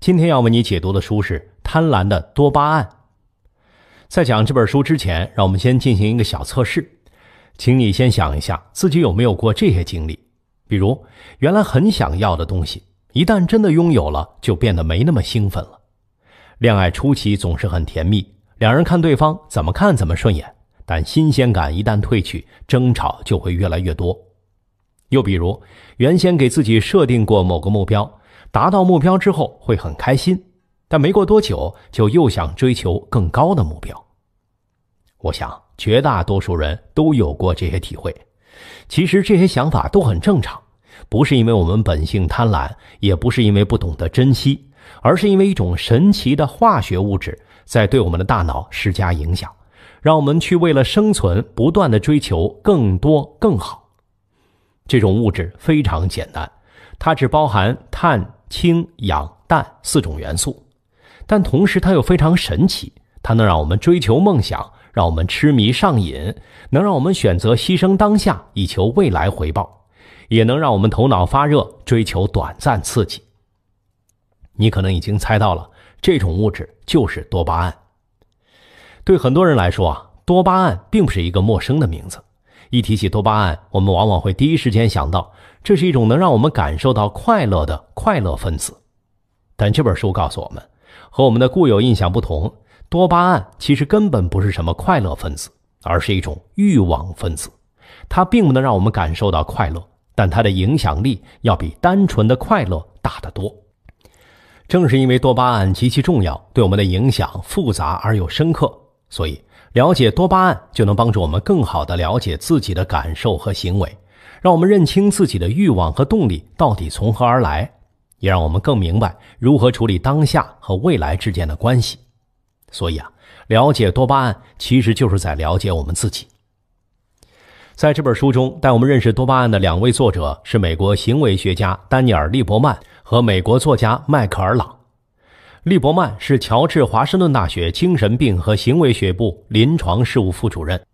今天要为你解读的书是《贪婪的多巴胺》。在讲这本书之前，让我们先进行一个小测试，请你先想一下自己有没有过这些经历，比如原来很想要的东西，一旦真的拥有了，就变得没那么兴奋了；恋爱初期总是很甜蜜，两人看对方怎么看怎么顺眼，但新鲜感一旦褪去，争吵就会越来越多。又比如，原先给自己设定过某个目标。达到目标之后会很开心，但没过多久就又想追求更高的目标。我想绝大多数人都有过这些体会。其实这些想法都很正常，不是因为我们本性贪婪，也不是因为不懂得珍惜，而是因为一种神奇的化学物质在对我们的大脑施加影响，让我们去为了生存不断的追求更多更好。这种物质非常简单，它只包含碳。氢、氧、氮四种元素，但同时它又非常神奇，它能让我们追求梦想，让我们痴迷上瘾，能让我们选择牺牲当下以求未来回报，也能让我们头脑发热，追求短暂刺激。你可能已经猜到了，这种物质就是多巴胺。对很多人来说啊，多巴胺并不是一个陌生的名字，一提起多巴胺，我们往往会第一时间想到。这是一种能让我们感受到快乐的快乐分子，但这本书告诉我们，和我们的固有印象不同，多巴胺其实根本不是什么快乐分子，而是一种欲望分子。它并不能让我们感受到快乐，但它的影响力要比单纯的快乐大得多。正是因为多巴胺极其重要，对我们的影响复杂而又深刻，所以了解多巴胺就能帮助我们更好地了解自己的感受和行为。让我们认清自己的欲望和动力到底从何而来，也让我们更明白如何处理当下和未来之间的关系。所以啊，了解多巴胺其实就是在了解我们自己。在这本书中，带我们认识多巴胺的两位作者是美国行为学家丹尼尔·利伯曼和美国作家迈克尔·朗。利伯曼是乔治·华盛顿大学精神病和行为学部临床事务副主任。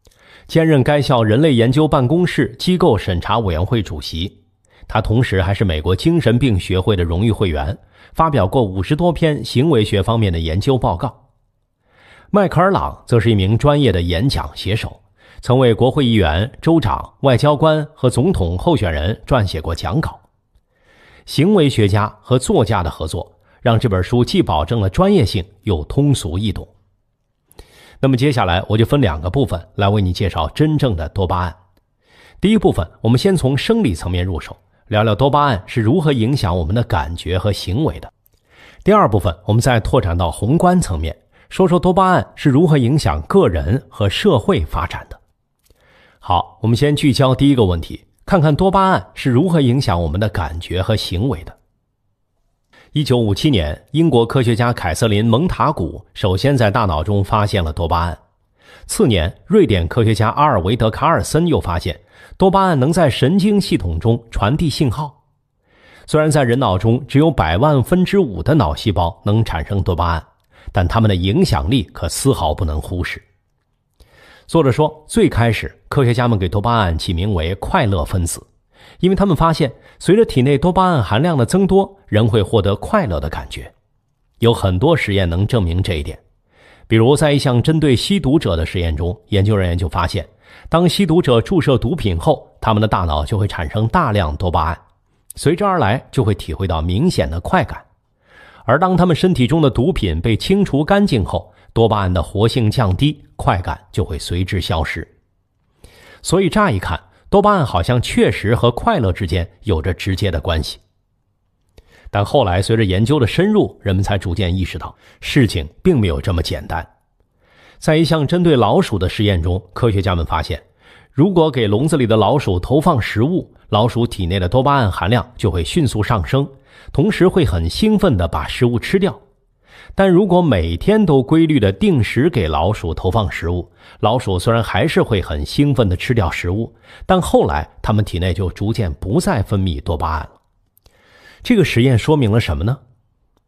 兼任该校人类研究办公室机构审查委员会主席，他同时还是美国精神病学会的荣誉会员，发表过五十多篇行为学方面的研究报告。迈克尔·朗则是一名专业的演讲写手，曾为国会议员、州长、外交官和总统候选人撰写过讲稿。行为学家和作家的合作，让这本书既保证了专业性，又通俗易懂。那么接下来，我就分两个部分来为你介绍真正的多巴胺。第一部分，我们先从生理层面入手，聊聊多巴胺是如何影响我们的感觉和行为的。第二部分，我们再拓展到宏观层面，说说多巴胺是如何影响个人和社会发展的。好，我们先聚焦第一个问题，看看多巴胺是如何影响我们的感觉和行为的。一九五七年，英国科学家凯瑟琳·蒙塔古首先在大脑中发现了多巴胺。次年，瑞典科学家阿尔维德·卡尔森又发现，多巴胺能在神经系统中传递信号。虽然在人脑中只有百万分之五的脑细胞能产生多巴胺，但它们的影响力可丝毫不能忽视。作者说，最开始科学家们给多巴胺起名为“快乐分子”。因为他们发现，随着体内多巴胺含量的增多，人会获得快乐的感觉。有很多实验能证明这一点。比如，在一项针对吸毒者的实验中，研究人员就发现，当吸毒者注射毒品后，他们的大脑就会产生大量多巴胺，随之而来就会体会到明显的快感。而当他们身体中的毒品被清除干净后，多巴胺的活性降低，快感就会随之消失。所以，乍一看。多巴胺好像确实和快乐之间有着直接的关系，但后来随着研究的深入，人们才逐渐意识到事情并没有这么简单。在一项针对老鼠的实验中，科学家们发现，如果给笼子里的老鼠投放食物，老鼠体内的多巴胺含量就会迅速上升，同时会很兴奋地把食物吃掉。但如果每天都规律的定时给老鼠投放食物，老鼠虽然还是会很兴奋的吃掉食物，但后来它们体内就逐渐不再分泌多巴胺了。这个实验说明了什么呢？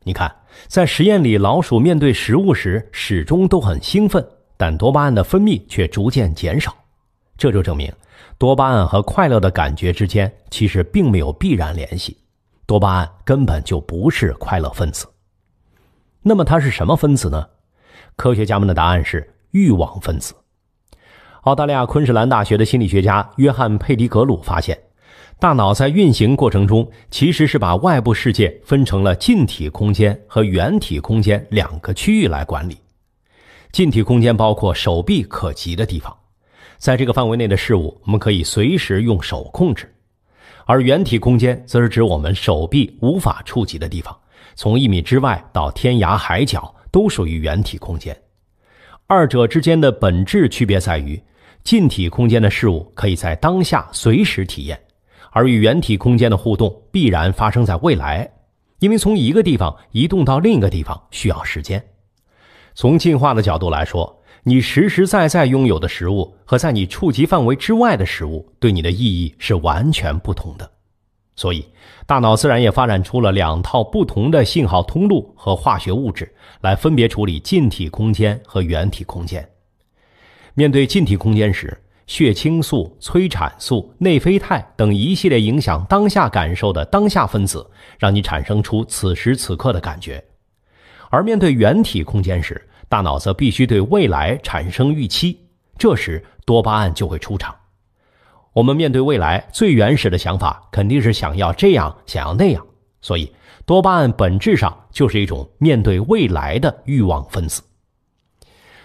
你看，在实验里，老鼠面对食物时始终都很兴奋，但多巴胺的分泌却逐渐减少。这就证明，多巴胺和快乐的感觉之间其实并没有必然联系，多巴胺根本就不是快乐分子。那么它是什么分子呢？科学家们的答案是欲望分子。澳大利亚昆士兰大学的心理学家约翰·佩迪格鲁发现，大脑在运行过程中其实是把外部世界分成了近体空间和远体空间两个区域来管理。近体空间包括手臂可及的地方，在这个范围内的事物我们可以随时用手控制，而远体空间则是指我们手臂无法触及的地方。从一米之外到天涯海角，都属于原体空间。二者之间的本质区别在于，近体空间的事物可以在当下随时体验，而与原体空间的互动必然发生在未来，因为从一个地方移动到另一个地方需要时间。从进化的角度来说，你实实在在拥有的食物和在你触及范围之外的食物，对你的意义是完全不同的。所以，大脑自然也发展出了两套不同的信号通路和化学物质，来分别处理近体空间和远体空间。面对近体空间时，血清素、催产素、内啡肽等一系列影响当下感受的当下分子，让你产生出此时此刻的感觉；而面对远体空间时，大脑则必须对未来产生预期，这时多巴胺就会出场。我们面对未来最原始的想法，肯定是想要这样，想要那样。所以，多巴胺本质上就是一种面对未来的欲望分子。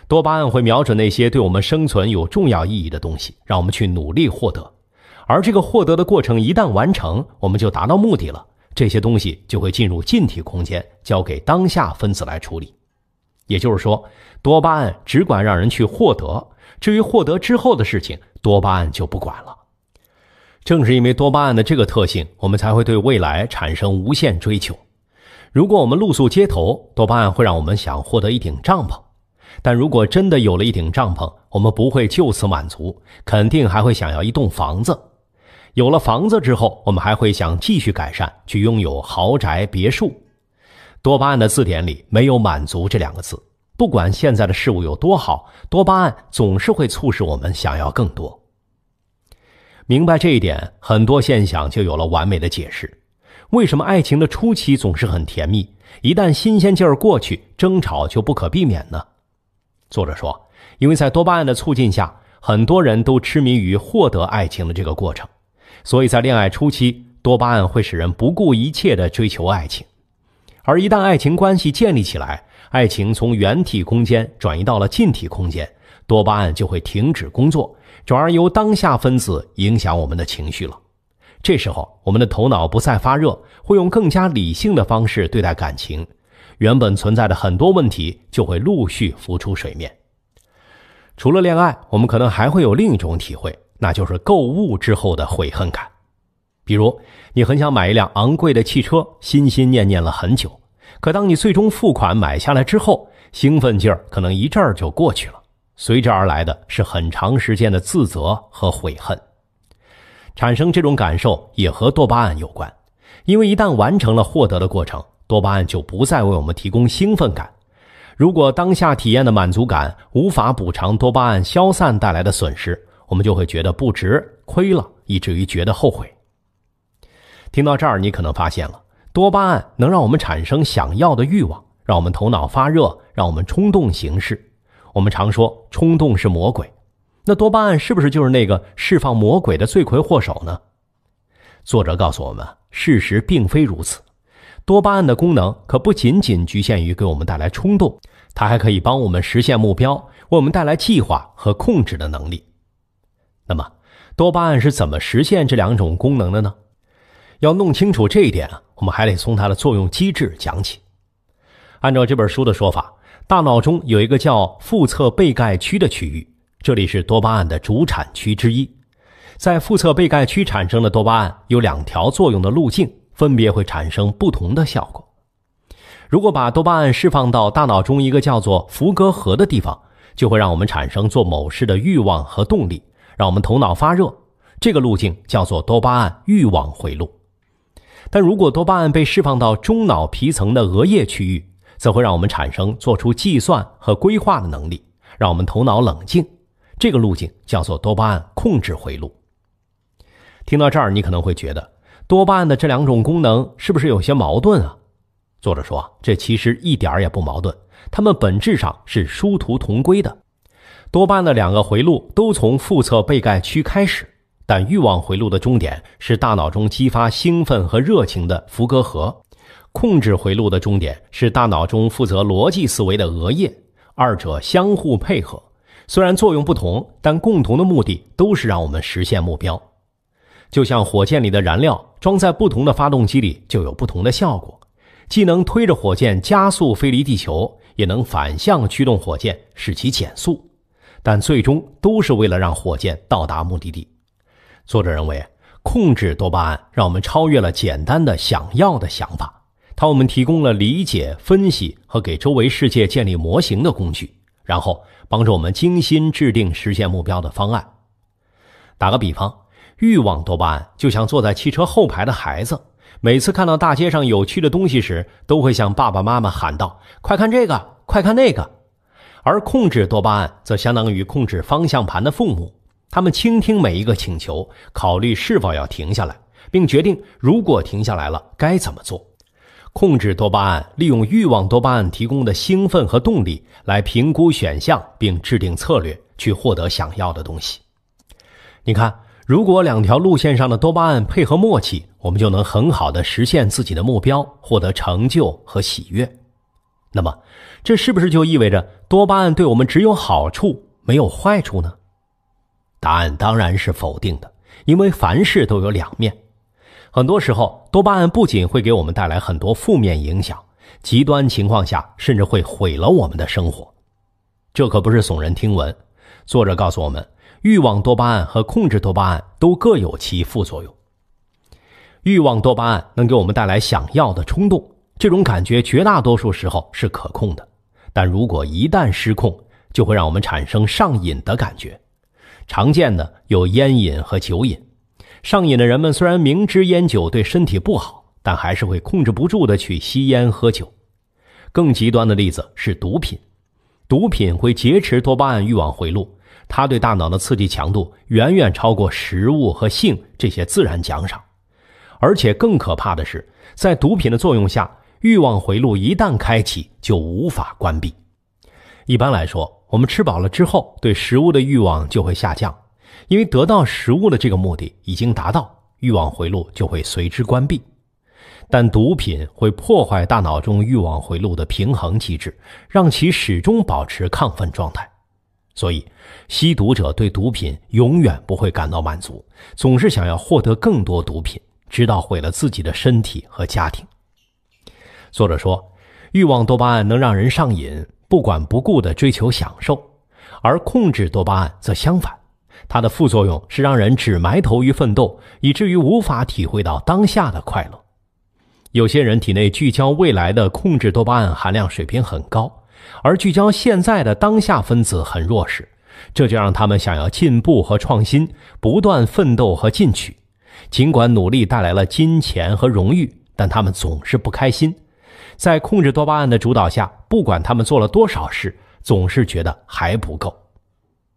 多巴胺会瞄准那些对我们生存有重要意义的东西，让我们去努力获得。而这个获得的过程一旦完成，我们就达到目的了。这些东西就会进入近体空间，交给当下分子来处理。也就是说，多巴胺只管让人去获得，至于获得之后的事情，多巴胺就不管了。正是因为多巴胺的这个特性，我们才会对未来产生无限追求。如果我们露宿街头，多巴胺会让我们想获得一顶帐篷；但如果真的有了一顶帐篷，我们不会就此满足，肯定还会想要一栋房子。有了房子之后，我们还会想继续改善，去拥有豪宅别墅。多巴胺的字典里没有“满足”这两个字，不管现在的事物有多好，多巴胺总是会促使我们想要更多。明白这一点，很多现象就有了完美的解释。为什么爱情的初期总是很甜蜜，一旦新鲜劲儿过去，争吵就不可避免呢？作者说，因为在多巴胺的促进下，很多人都痴迷于获得爱情的这个过程，所以在恋爱初期，多巴胺会使人不顾一切的追求爱情，而一旦爱情关系建立起来，爱情从原体空间转移到了近体空间，多巴胺就会停止工作。转而由当下分子影响我们的情绪了，这时候我们的头脑不再发热，会用更加理性的方式对待感情，原本存在的很多问题就会陆续浮出水面。除了恋爱，我们可能还会有另一种体会，那就是购物之后的悔恨感。比如，你很想买一辆昂贵的汽车，心心念念了很久，可当你最终付款买下来之后，兴奋劲儿可能一阵儿就过去了。随之而来的是很长时间的自责和悔恨，产生这种感受也和多巴胺有关，因为一旦完成了获得的过程，多巴胺就不再为我们提供兴奋感。如果当下体验的满足感无法补偿多巴胺消散带来的损失，我们就会觉得不值，亏了，以至于觉得后悔。听到这儿，你可能发现了，多巴胺能让我们产生想要的欲望，让我们头脑发热，让我们冲动行事。我们常说冲动是魔鬼，那多巴胺是不是就是那个释放魔鬼的罪魁祸首呢？作者告诉我们，事实并非如此。多巴胺的功能可不仅仅局限于给我们带来冲动，它还可以帮我们实现目标，为我们带来计划和控制的能力。那么，多巴胺是怎么实现这两种功能的呢？要弄清楚这一点啊，我们还得从它的作用机制讲起。按照这本书的说法。大脑中有一个叫腹侧背盖区的区域，这里是多巴胺的主产区之一。在腹侧背盖区产生的多巴胺有两条作用的路径，分别会产生不同的效果。如果把多巴胺释放到大脑中一个叫做伏隔核的地方，就会让我们产生做某事的欲望和动力，让我们头脑发热。这个路径叫做多巴胺欲望回路。但如果多巴胺被释放到中脑皮层的额叶区域，则会让我们产生做出计算和规划的能力，让我们头脑冷静。这个路径叫做多巴胺控制回路。听到这儿，你可能会觉得多巴胺的这两种功能是不是有些矛盾啊？作者说，这其实一点也不矛盾，它们本质上是殊途同归的。多巴胺的两个回路都从腹侧被盖区开始，但欲望回路的终点是大脑中激发兴奋和热情的伏隔核。控制回路的终点是大脑中负责逻辑思维的额叶，二者相互配合。虽然作用不同，但共同的目的都是让我们实现目标。就像火箭里的燃料装在不同的发动机里，就有不同的效果，既能推着火箭加速飞离地球，也能反向驱动火箭使其减速。但最终都是为了让火箭到达目的地。作者认为，控制多巴胺让我们超越了简单的想要的想法。它我们提供了理解、分析和给周围世界建立模型的工具，然后帮助我们精心制定实现目标的方案。打个比方，欲望多巴胺就像坐在汽车后排的孩子，每次看到大街上有趣的东西时，都会向爸爸妈妈喊道：“快看这个！快看那个！”而控制多巴胺则相当于控制方向盘的父母，他们倾听每一个请求，考虑是否要停下来，并决定如果停下来了该怎么做。控制多巴胺，利用欲望多巴胺提供的兴奋和动力，来评估选项并制定策略，去获得想要的东西。你看，如果两条路线上的多巴胺配合默契，我们就能很好的实现自己的目标，获得成就和喜悦。那么，这是不是就意味着多巴胺对我们只有好处没有坏处呢？答案当然是否定的，因为凡事都有两面。很多时候，多巴胺不仅会给我们带来很多负面影响，极端情况下甚至会毁了我们的生活。这可不是耸人听闻。作者告诉我们，欲望多巴胺和控制多巴胺都各有其副作用。欲望多巴胺能给我们带来想要的冲动，这种感觉绝大多数时候是可控的，但如果一旦失控，就会让我们产生上瘾的感觉。常见的有烟瘾和酒瘾。上瘾的人们虽然明知烟酒对身体不好，但还是会控制不住的去吸烟喝酒。更极端的例子是毒品，毒品会劫持多巴胺欲望回路，它对大脑的刺激强度远远超过食物和性这些自然奖赏。而且更可怕的是，在毒品的作用下，欲望回路一旦开启就无法关闭。一般来说，我们吃饱了之后，对食物的欲望就会下降。因为得到食物的这个目的已经达到，欲望回路就会随之关闭。但毒品会破坏大脑中欲望回路的平衡机制，让其始终保持亢奋状态。所以，吸毒者对毒品永远不会感到满足，总是想要获得更多毒品，直到毁了自己的身体和家庭。作者说，欲望多巴胺能让人上瘾，不管不顾的追求享受，而控制多巴胺则相反。它的副作用是让人只埋头于奋斗，以至于无法体会到当下的快乐。有些人体内聚焦未来的控制多巴胺含量水平很高，而聚焦现在的当下分子很弱势，这就让他们想要进步和创新，不断奋斗和进取。尽管努力带来了金钱和荣誉，但他们总是不开心。在控制多巴胺的主导下，不管他们做了多少事，总是觉得还不够。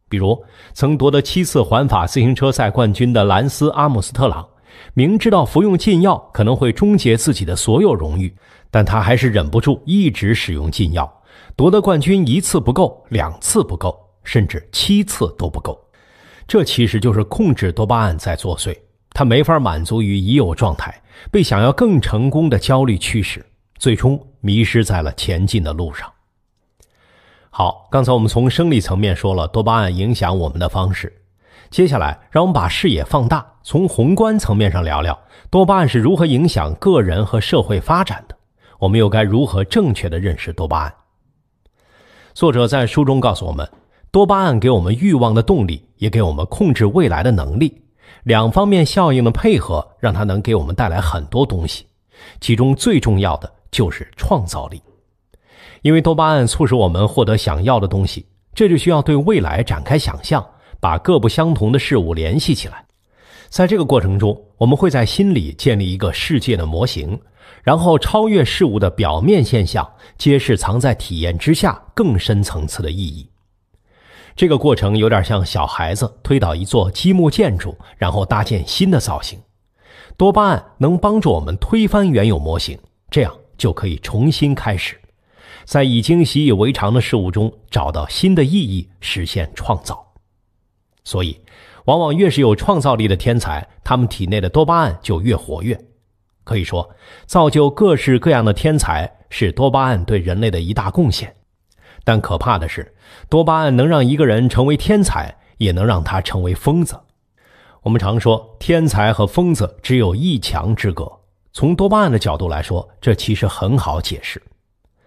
比如，曾夺得七次环法自行车赛冠军的兰斯·阿姆斯特朗，明知道服用禁药可能会终结自己的所有荣誉，但他还是忍不住一直使用禁药。夺得冠军一次不够，两次不够，甚至七次都不够。这其实就是控制多巴胺在作祟，他没法满足于已有状态，被想要更成功的焦虑驱使，最终迷失在了前进的路上。好，刚才我们从生理层面说了多巴胺影响我们的方式，接下来让我们把视野放大，从宏观层面上聊聊多巴胺是如何影响个人和社会发展的。我们又该如何正确的认识多巴胺？作者在书中告诉我们，多巴胺给我们欲望的动力，也给我们控制未来的能力，两方面效应的配合，让它能给我们带来很多东西，其中最重要的就是创造力。因为多巴胺促使我们获得想要的东西，这就需要对未来展开想象，把各不相同的事物联系起来。在这个过程中，我们会在心里建立一个世界的模型，然后超越事物的表面现象，揭示藏在体验之下更深层次的意义。这个过程有点像小孩子推倒一座积木建筑，然后搭建新的造型。多巴胺能帮助我们推翻原有模型，这样就可以重新开始。在已经习以为常的事物中找到新的意义，实现创造。所以，往往越是有创造力的天才，他们体内的多巴胺就越活跃。可以说，造就各式各样的天才是多巴胺对人类的一大贡献。但可怕的是，多巴胺能让一个人成为天才，也能让他成为疯子。我们常说天才和疯子只有一墙之隔。从多巴胺的角度来说，这其实很好解释。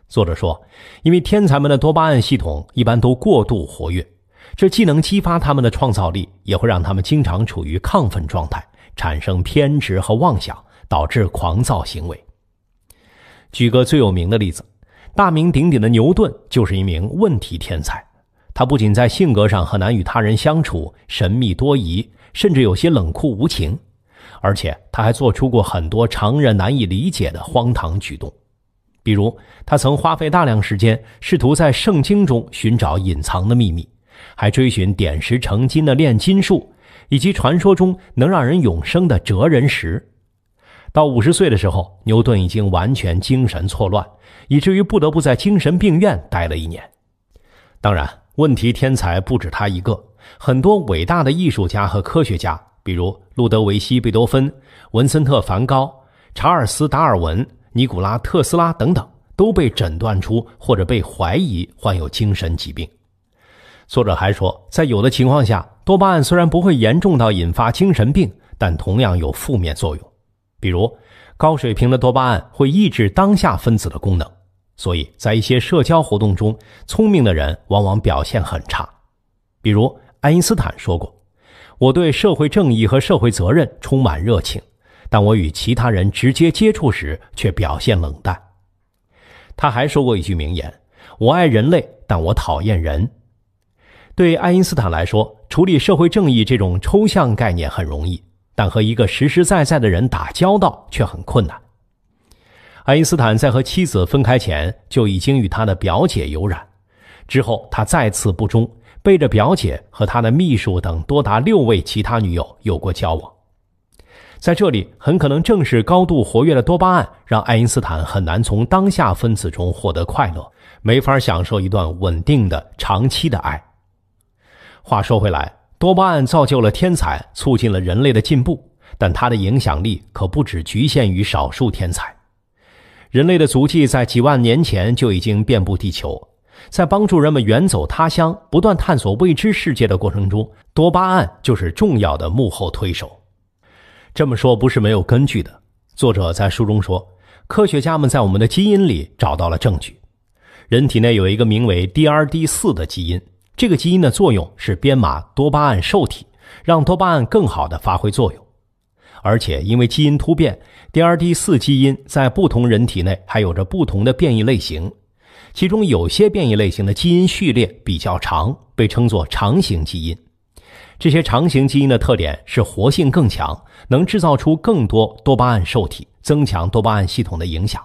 作者说，因为天才们的多巴胺系统一般都过度活跃，这既能激发他们的创造力，也会让他们经常处于亢奋状态，产生偏执和妄想，导致狂躁行为。举个最有名的例子，大名鼎鼎的牛顿就是一名问题天才。他不仅在性格上很难与他人相处，神秘多疑，甚至有些冷酷无情，而且他还做出过很多常人难以理解的荒唐举动。比如，他曾花费大量时间试图在圣经中寻找隐藏的秘密，还追寻点石成金的炼金术，以及传说中能让人永生的哲人石。到五十岁的时候，牛顿已经完全精神错乱，以至于不得不在精神病院待了一年。当然，问题天才不止他一个，很多伟大的艺术家和科学家，比如路德维希·贝多芬、文森特·梵高、查尔斯·达尔文。尼古拉·特斯拉等等都被诊断出或者被怀疑患有精神疾病。作者还说，在有的情况下，多巴胺虽然不会严重到引发精神病，但同样有负面作用。比如，高水平的多巴胺会抑制当下分子的功能，所以在一些社交活动中，聪明的人往往表现很差。比如，爱因斯坦说过：“我对社会正义和社会责任充满热情。”但我与其他人直接接触时却表现冷淡。他还说过一句名言：“我爱人类，但我讨厌人。”对爱因斯坦来说，处理社会正义这种抽象概念很容易，但和一个实实在在的人打交道却很困难。爱因斯坦在和妻子分开前就已经与他的表姐有染，之后他再次不忠，背着表姐和他的秘书等多达六位其他女友有过交往。在这里，很可能正是高度活跃的多巴胺让爱因斯坦很难从当下分子中获得快乐，没法享受一段稳定的、长期的爱。话说回来，多巴胺造就了天才，促进了人类的进步，但它的影响力可不止局限于少数天才。人类的足迹在几万年前就已经遍布地球，在帮助人们远走他乡、不断探索未知世界的过程中，多巴胺就是重要的幕后推手。这么说不是没有根据的。作者在书中说，科学家们在我们的基因里找到了证据。人体内有一个名为 DRD4 的基因，这个基因的作用是编码多巴胺受体，让多巴胺更好的发挥作用。而且因为基因突变，DRD4 基因在不同人体内还有着不同的变异类型，其中有些变异类型的基因序列比较长，被称作长形基因。这些长形基因的特点是活性更强，能制造出更多多巴胺受体，增强多巴胺系统的影响。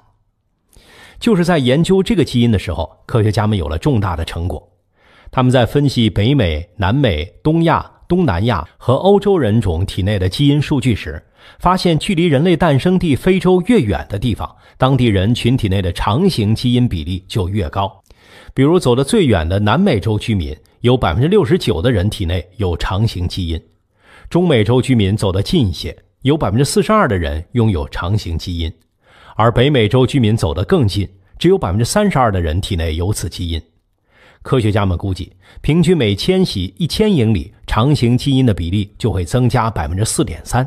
就是在研究这个基因的时候，科学家们有了重大的成果。他们在分析北美、南美、东亚、东南亚和欧洲人种体内的基因数据时，发现距离人类诞生地非洲越远的地方，当地人群体内的长形基因比例就越高。比如，走得最远的南美洲居民。有百分之六十九的人体内有长形基因，中美洲居民走得近一些，有百分之四十二的人拥有长形基因，而北美洲居民走得更近，只有百分之三十二的人体内有此基因。科学家们估计，平均每迁徙一千英里，长形基因的比例就会增加百分之四点三。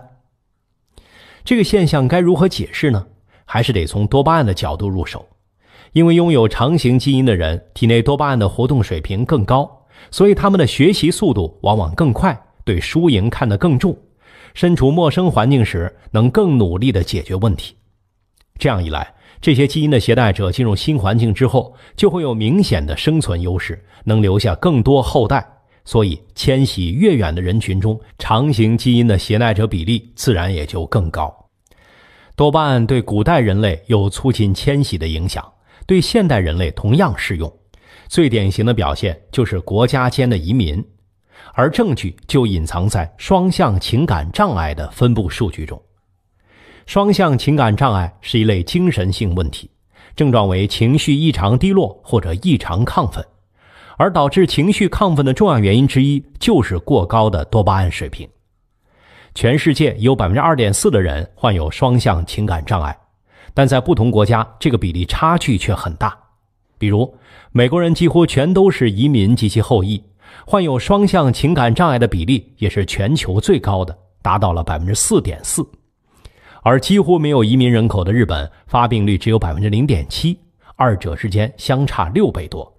这个现象该如何解释呢？还是得从多巴胺的角度入手，因为拥有长形基因的人体内多巴胺的活动水平更高。所以他们的学习速度往往更快，对输赢看得更重，身处陌生环境时能更努力地解决问题。这样一来，这些基因的携带者进入新环境之后，就会有明显的生存优势，能留下更多后代。所以，迁徙越远的人群中，长型基因的携带者比例自然也就更高。多巴胺对古代人类有促进迁徙的影响，对现代人类同样适用。最典型的表现就是国家间的移民，而证据就隐藏在双向情感障碍的分布数据中。双向情感障碍是一类精神性问题，症状为情绪异常低落或者异常亢奋，而导致情绪亢奋的重要原因之一就是过高的多巴胺水平。全世界有百分之二点四的人患有双向情感障碍，但在不同国家，这个比例差距却很大。比如，美国人几乎全都是移民及其后裔，患有双向情感障碍的比例也是全球最高的，达到了百分之四点四，而几乎没有移民人口的日本发病率只有百分之零点七，二者之间相差六倍多。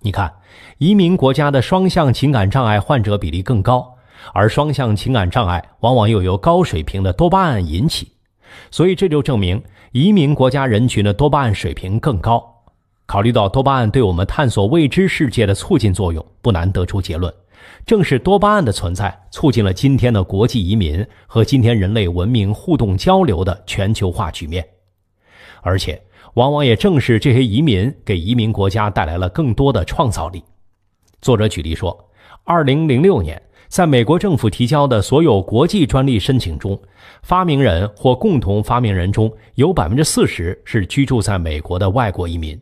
你看，移民国家的双向情感障碍患者比例更高，而双向情感障碍往往又由高水平的多巴胺引起，所以这就证明移民国家人群的多巴胺水平更高。考虑到多巴胺对我们探索未知世界的促进作用，不难得出结论：正是多巴胺的存在，促进了今天的国际移民和今天人类文明互动交流的全球化局面。而且，往往也正是这些移民给移民国家带来了更多的创造力。作者举例说，二零零六年，在美国政府提交的所有国际专利申请中，发明人或共同发明人中有百分之四十是居住在美国的外国移民。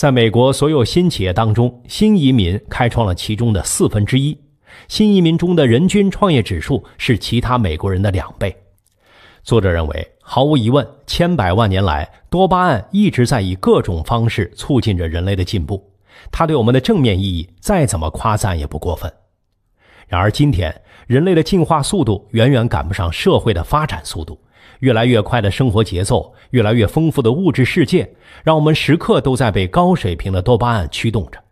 在美国所有新企业当中，新移民开创了其中的四分之一。新移民中的人均创业指数是其他美国人的两倍。作者认为，毫无疑问，千百万年来，多巴胺一直在以各种方式促进着人类的进步。它对我们的正面意义，再怎么夸赞也不过分。然而，今天人类的进化速度远远赶不上社会的发展速度。越来越快的生活节奏，越来越丰富的物质世界，让我们时刻都在被高水平的多巴胺驱动着。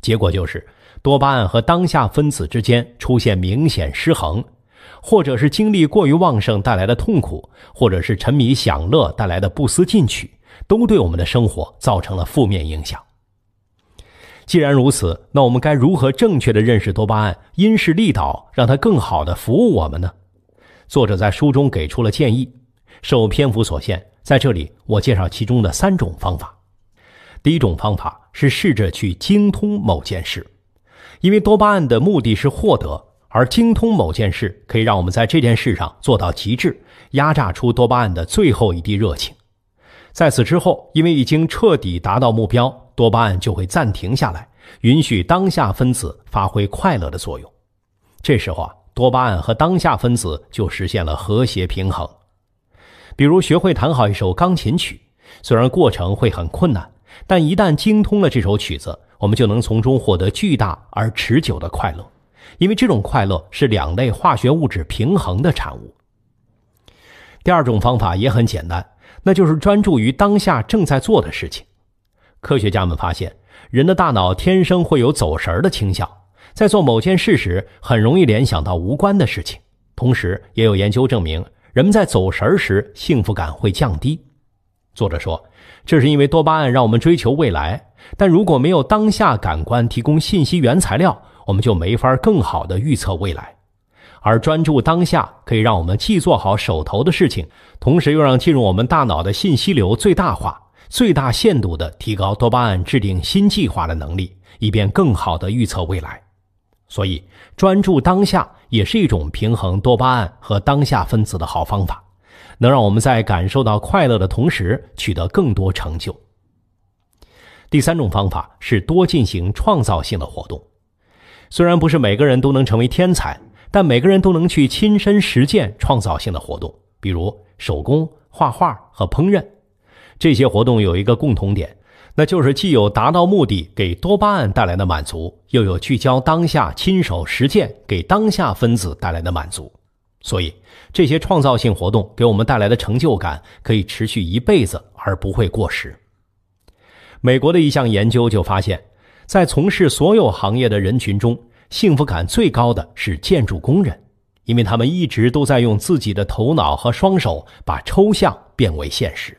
结果就是，多巴胺和当下分子之间出现明显失衡，或者是精力过于旺盛带来的痛苦，或者是沉迷享乐带来的不思进取，都对我们的生活造成了负面影响。既然如此，那我们该如何正确的认识多巴胺，因势利导，让它更好的服务我们呢？作者在书中给出了建议。受篇幅所限，在这里我介绍其中的三种方法。第一种方法是试着去精通某件事，因为多巴胺的目的是获得，而精通某件事可以让我们在这件事上做到极致，压榨出多巴胺的最后一滴热情。在此之后，因为已经彻底达到目标，多巴胺就会暂停下来，允许当下分子发挥快乐的作用。这时候啊，多巴胺和当下分子就实现了和谐平衡。比如学会弹好一首钢琴曲，虽然过程会很困难，但一旦精通了这首曲子，我们就能从中获得巨大而持久的快乐，因为这种快乐是两类化学物质平衡的产物。第二种方法也很简单，那就是专注于当下正在做的事情。科学家们发现，人的大脑天生会有走神儿的倾向，在做某件事时很容易联想到无关的事情。同时，也有研究证明。人们在走神儿时，幸福感会降低。作者说，这是因为多巴胺让我们追求未来，但如果没有当下感官提供信息原材料，我们就没法更好的预测未来。而专注当下，可以让我们既做好手头的事情，同时又让进入我们大脑的信息流最大化，最大限度地提高多巴胺制定新计划的能力，以便更好地预测未来。所以，专注当下。也是一种平衡多巴胺和当下分子的好方法，能让我们在感受到快乐的同时取得更多成就。第三种方法是多进行创造性的活动，虽然不是每个人都能成为天才，但每个人都能去亲身实践创造性的活动，比如手工、画画和烹饪。这些活动有一个共同点。那就是既有达到目的给多巴胺带来的满足，又有聚焦当下亲手实践给当下分子带来的满足，所以这些创造性活动给我们带来的成就感可以持续一辈子而不会过时。美国的一项研究就发现，在从事所有行业的人群中，幸福感最高的是建筑工人，因为他们一直都在用自己的头脑和双手把抽象变为现实。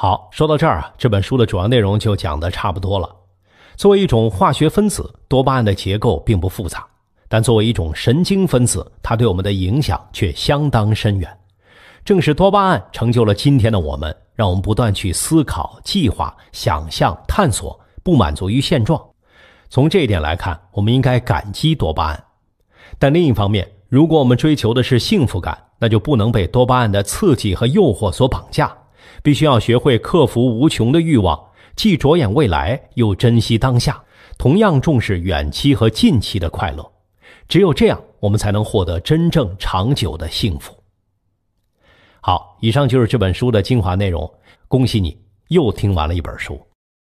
好，说到这儿啊，这本书的主要内容就讲的差不多了。作为一种化学分子，多巴胺的结构并不复杂，但作为一种神经分子，它对我们的影响却相当深远。正是多巴胺成就了今天的我们，让我们不断去思考、计划、想象、探索，不满足于现状。从这一点来看，我们应该感激多巴胺。但另一方面，如果我们追求的是幸福感，那就不能被多巴胺的刺激和诱惑所绑架。必须要学会克服无穷的欲望，既着眼未来，又珍惜当下，同样重视远期和近期的快乐。只有这样，我们才能获得真正长久的幸福。好，以上就是这本书的精华内容。恭喜你又听完了一本书。